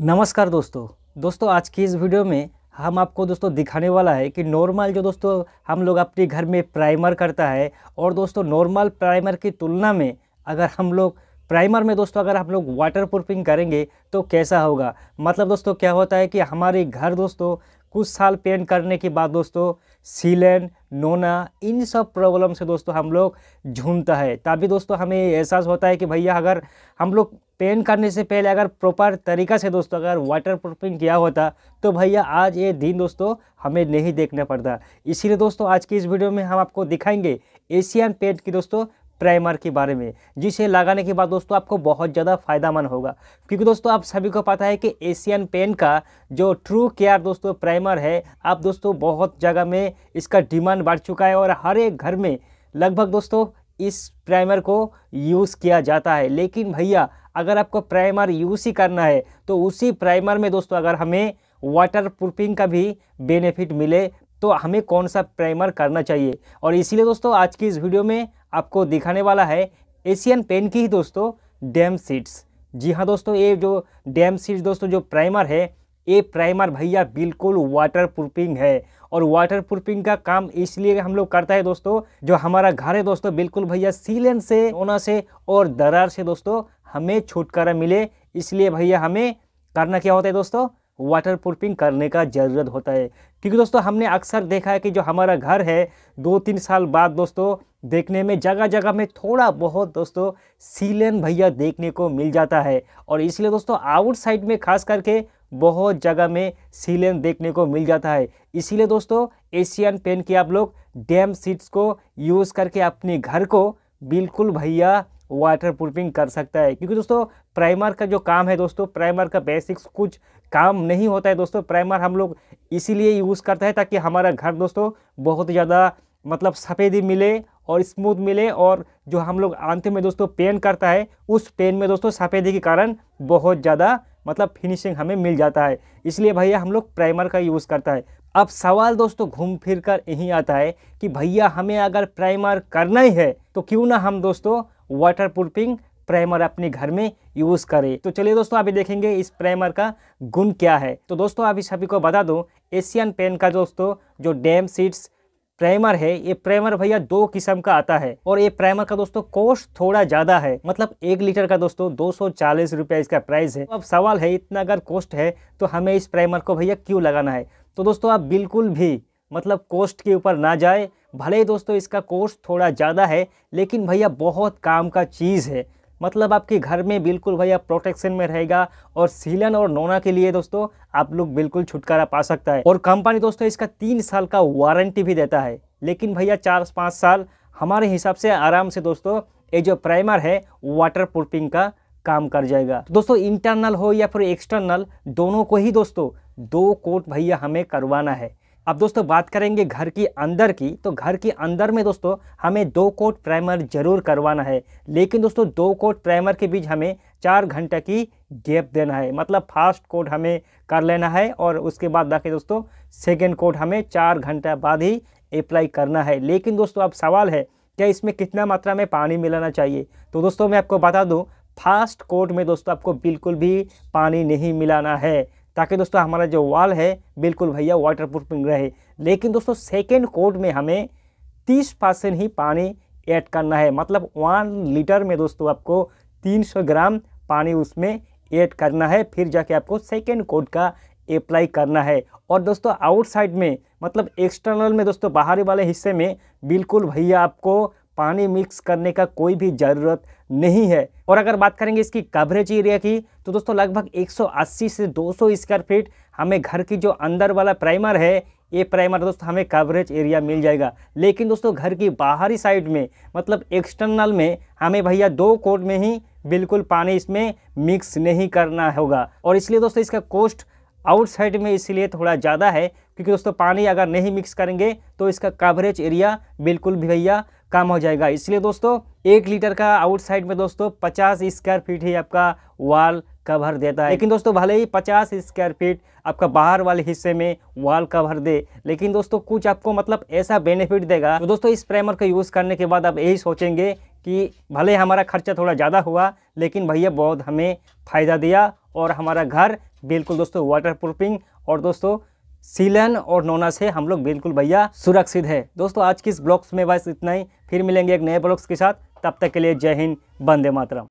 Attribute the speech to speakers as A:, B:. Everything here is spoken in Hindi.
A: नमस्कार दोस्तों दोस्तों आज की इस वीडियो में हम आपको दोस्तों दिखाने वाला है कि नॉर्मल जो दोस्तों हम लोग अपने घर में प्राइमर करता है और दोस्तों नॉर्मल प्राइमर की तुलना में अगर हम लोग प्राइमर में दोस्तों अगर हम लोग वाटर प्रूफिंग करेंगे तो कैसा होगा मतलब दोस्तों क्या होता है कि हमारे घर दोस्तों कुछ साल पेंट करने के बाद दोस्तों सीलन नोना इन सब प्रॉब्लम से दोस्तों हम लोग झूमता है तभी दोस्तों हमें एहसास होता है कि भैया अगर हम लोग पेंट करने से पहले अगर प्रॉपर तरीका से दोस्तों अगर वाटर प्रूफिंग किया होता तो भैया आज ये दिन दोस्तों हमें नहीं देखना पड़ता इसीलिए दोस्तों आज की इस वीडियो में हम आपको दिखाएंगे एशियन पेंट की दोस्तों प्राइमर के बारे में जिसे लगाने के बाद दोस्तों आपको बहुत ज़्यादा फायदामंद होगा क्योंकि दोस्तों आप सभी को पता है कि एशियन पेन का जो ट्रू केयर दोस्तों प्राइमर है आप दोस्तों बहुत जगह में इसका डिमांड बढ़ चुका है और हर एक घर में लगभग दोस्तों इस प्राइमर को यूज़ किया जाता है लेकिन भैया अगर आपको प्राइमर यूज़ ही करना है तो उसी प्राइमर में दोस्तों अगर हमें वाटर प्रूफिंग का भी बेनिफिट मिले तो हमें कौन सा प्राइमर करना चाहिए और इसीलिए दोस्तों आज की इस वीडियो में आपको दिखाने वाला है एशियन पेन की ही दोस्तों डैम सीड्स जी हाँ दोस्तों ये जो डैम सीड्स दोस्तों जो प्राइमर है ये प्राइमर भैया बिल्कुल वाटर प्रूफिंग है और वाटर प्रूफिंग का काम इसलिए हम लोग करता है दोस्तों जो हमारा घर है दोस्तों बिल्कुल भैया सीलन से ओना से और दरार से दोस्तों हमें छुटकारा मिले इसलिए भैया हमें करना क्या होता है दोस्तों वाटर प्रूफिंग करने का ज़रूरत होता है क्योंकि दोस्तों हमने अक्सर देखा है कि जो हमारा घर है दो तीन साल बाद दोस्तों देखने में जगह जगह में थोड़ा बहुत दोस्तों सीलन भैया देखने को मिल जाता है और इसलिए दोस्तों आउटसाइड में खास करके बहुत जगह में सीलन देखने को मिल जाता है इसीलिए दोस्तों एशियन पेन की आप लोग डैम सीट्स को यूज़ करके अपने घर को बिल्कुल भैया वाटर प्रूफिंग कर सकता है क्योंकि दोस्तों प्राइमर का जो काम है दोस्तों प्राइमर का बेसिक्स कुछ काम नहीं होता है दोस्तों प्राइमर हम लोग इसीलिए यूज़ करते हैं ताकि हमारा घर दोस्तों बहुत ज़्यादा मतलब सफ़ेदी मिले और स्मूथ मिले और जो हम लोग अंत में दोस्तों पेन करता है उस पेन में दोस्तों सफ़ेदी के कारण बहुत ज़्यादा मतलब फिनिशिंग हमें मिल जाता है इसलिए भैया हम लोग प्राइमर का यूज़ करता है अब सवाल दोस्तों घूम फिर कर यहीं आता है कि भैया हमें अगर प्राइमर करना ही है तो क्यों ना हम दोस्तों वाटर प्रूफिंग प्राइमर अपने घर में यूज़ करें तो चलिए दोस्तों अभी देखेंगे इस प्राइमर का गुण क्या है तो दोस्तों अभी सभी को बता दो एशियन पेन का दोस्तों जो डैम सीड्स प्राइमर है ये प्राइमर भैया दो किस्म का आता है और ये प्राइमर का दोस्तों कॉस्ट थोड़ा ज्यादा है मतलब एक लीटर का दोस्तों दो सौ चालीस रुपया इसका प्राइस है तो अब सवाल है इतना अगर कॉस्ट है तो हमें इस प्राइमर को भैया क्यों लगाना है तो दोस्तों आप बिल्कुल भी मतलब कॉस्ट के ऊपर ना जाए भले ही दोस्तों इसका कोर्स थोड़ा ज़्यादा है लेकिन भैया बहुत काम का चीज़ है मतलब आपके घर में बिल्कुल भैया प्रोटेक्शन में रहेगा और सीलन और नोना के लिए दोस्तों आप लोग बिल्कुल छुटकारा पा सकता है और कंपनी दोस्तों इसका तीन साल का वारंटी भी देता है लेकिन भैया चार पाँच साल हमारे हिसाब से आराम से दोस्तों ये जो प्राइमर है वाटर प्रूफिंग का काम कर जाएगा तो दोस्तों इंटरनल हो या फिर एक्सटर्नल दोनों को ही दोस्तों दो कोट भैया हमें करवाना है अब दोस्तों बात करेंगे घर के अंदर की तो घर के अंदर में दोस्तों हमें दो कोट प्राइमर जरूर करवाना है लेकिन दोस्तों दो कोट प्राइमर के बीच हमें चार घंटे की गैप देना है मतलब फास्ट कोट हमें कर लेना है और उसके बाद जाके दोस्तों सेकेंड कोट हमें चार घंटे बाद ही अप्लाई करना है लेकिन दोस्तों अब सवाल है क्या इसमें कितना मात्रा में पानी मिलाना चाहिए तो दोस्तों मैं आपको बता दूँ फास्ट कोट में दोस्तों आपको बिल्कुल भी पानी नहीं मिलाना है ताकि दोस्तों हमारा जो वॉल है बिल्कुल भैया वाटर प्रूफिंग रहे लेकिन दोस्तों सेकेंड कोट में हमें तीस परसेंट ही पानी ऐड करना है मतलब वन लीटर में दोस्तों आपको तीन सौ ग्राम पानी उसमें ऐड करना है फिर जाके आपको सेकेंड कोड का अप्लाई करना है और दोस्तों आउटसाइड में मतलब एक्सटर्नल में दोस्तों बाहरी वाले हिस्से में बिल्कुल भैया आपको पानी मिक्स करने का कोई भी ज़रूरत नहीं है और अगर बात करेंगे इसकी कवरेज एरिया की तो दोस्तों लगभग 180 से 200 स्क्वायर फीट हमें घर की जो अंदर वाला प्राइमर है ये प्राइमर दोस्तों हमें कवरेज एरिया मिल जाएगा लेकिन दोस्तों घर की बाहरी साइड में मतलब एक्सटर्नल में हमें भैया दो कोट में ही बिल्कुल पानी इसमें मिक्स नहीं करना होगा और इसलिए दोस्तों इसका कोस्ट आउटसाइड में इसलिए थोड़ा ज़्यादा है क्योंकि दोस्तों पानी अगर नहीं मिक्स करेंगे तो इसका कवरेज एरिया बिल्कुल भी भैया कम हो जाएगा इसलिए दोस्तों एक लीटर का आउटसाइड में दोस्तों पचास स्क्वायर फीट ही आपका वॉल कवर देता है लेकिन दोस्तों भले ही पचास स्क्वायर फीट आपका बाहर वाले हिस्से में वॉल कवर दे लेकिन दोस्तों कुछ आपको मतलब ऐसा बेनिफिट देगा तो दोस्तों इस प्राइमर का यूज़ करने के बाद आप यही सोचेंगे कि भले हमारा खर्चा थोड़ा ज़्यादा हुआ लेकिन भैया बहुत हमें फ़ायदा दिया और हमारा घर बिल्कुल दोस्तों वाटर प्रूफिंग और दोस्तों सीलन और नोना से हम लोग बिल्कुल भैया सुरक्षित है दोस्तों आज की इस ब्लॉग्स में बस इतना ही फिर मिलेंगे एक नए ब्लॉग्स के साथ तब तक के लिए जय हिंद बंदे मातरम